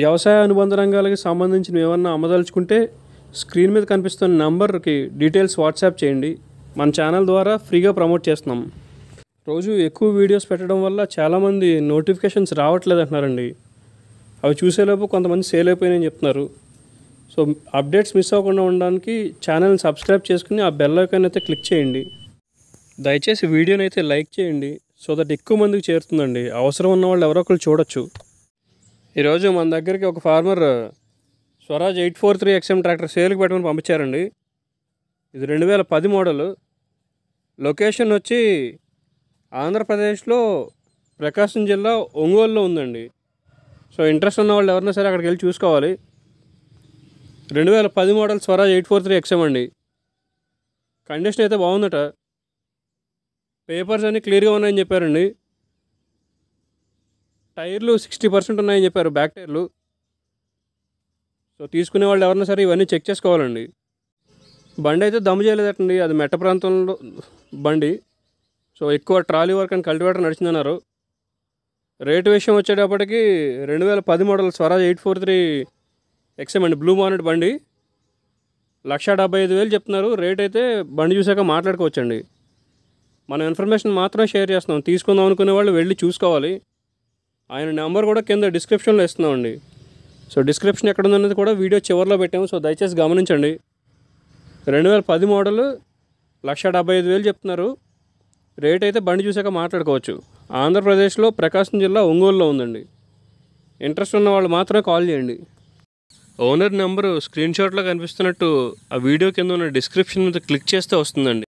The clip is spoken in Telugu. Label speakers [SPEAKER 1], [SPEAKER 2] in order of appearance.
[SPEAKER 1] వ్యవసాయ అనుబంధ రంగాలకు సంబంధించినవి ఏమన్నా అమ్మదలుచుకుంటే స్క్రీన్ మీద కనిపిస్తున్న నంబర్కి డీటెయిల్స్ వాట్సాప్ చేయండి మన ఛానల్ ద్వారా ఫ్రీగా ప్రమోట్ చేస్తున్నాం రోజు ఎక్కువ వీడియోస్ పెట్టడం వల్ల చాలామంది నోటిఫికేషన్స్ రావట్లేదు అంటున్నారండి అవి చూసేలోపు కొంతమంది సేల్ అయిపోయినాయని చెప్తున్నారు సో అప్డేట్స్ మిస్ అవ్వకుండా ఉండడానికి ఛానల్ని సబ్స్క్రైబ్ చేసుకుని ఆ బెల్ ఐకాన్ అయితే క్లిక్ చేయండి దయచేసి వీడియోని అయితే లైక్ చేయండి సో దట్ ఎక్కువ మందికి చేరుతుందండి అవసరం ఉన్న వాళ్ళు ఎవరో ఒకరు చూడొచ్చు ఈరోజు మన దగ్గరికి ఒక farmer Swaraj eight four three XM tractor సేల్కి పెట్టమని పంపించారండి ఇది రెండు వేల పది మోడల్ లొకేషన్ వచ్చి ఆంధ్రప్రదేశ్లో ప్రకాశం జిల్లా ఒంగోలులో ఉందండి సో ఇంట్రెస్ట్ ఉన్న వాళ్ళు ఎవరైనా సరే అక్కడికి వెళ్ళి చూసుకోవాలి రెండు వేల పది model Swaraj eight four three XM అండి కండిషన్ అయితే బాగుందట పేపర్స్ అన్నీ క్లియర్గా ఉన్నాయని చెప్పారండి టైర్లు సిక్స్టీ పర్సెంట్ ఉన్నాయని చెప్పారు బ్యాక్ టైర్లు సో తీసుకునే వాళ్ళు ఎవరైనా సరే ఇవన్నీ చెక్ చేసుకోవాలండి బండి అయితే దమ్ము చేయలేదటండి అది మెట్ట ప్రాంతంలో బండి సో ఎక్కువ ట్రాలీ వర్క్ అండ్ కల్టివేటర్ నడిచిందన్నారు రేటు విషయం వచ్చేటప్పటికి రెండు వేల పది model Swaraj eight four three XM అండి బ్లూ మానెట్ బండి లక్ష డెబ్బై ఐదు వేలు చెప్తున్నారు రేట్ అయితే బండి చూసాక మాట్లాడుకోవచ్చండి మనం ఇన్ఫర్మేషన్ మాత్రమే షేర్ చేస్తున్నాం తీసుకుందాం అనుకునే వాళ్ళు వెళ్ళి చూసుకోవాలి ఆయన నెంబర్ కూడా కింద డిస్క్రిప్షన్లో ఇస్తున్నామండి సో డిస్క్రిప్షన్ ఎక్కడ ఉందన్నది కూడా వీడియో చివరిలో పెట్టాము సో దయచేసి గమనించండి రెండు వేల పది మోడల్ లక్ష డెబ్బై ఐదు వేలు చెప్తున్నారు రేట్ అయితే బండి చూసాక మాట్లాడుకోవచ్చు ఆంధ్రప్రదేశ్లో ప్రకాశం జిల్లా ఒంగోలులో ఉందండి ఇంట్రెస్ట్ ఉన్న వాళ్ళు మాత్రమే కాల్ చేయండి ఓనర్ నెంబరు స్క్రీన్షాట్లో కనిపిస్తున్నట్టు ఆ వీడియో కింద ఉన్న డిస్క్రిప్షన్ మీద క్లిక్ చేస్తే వస్తుందండి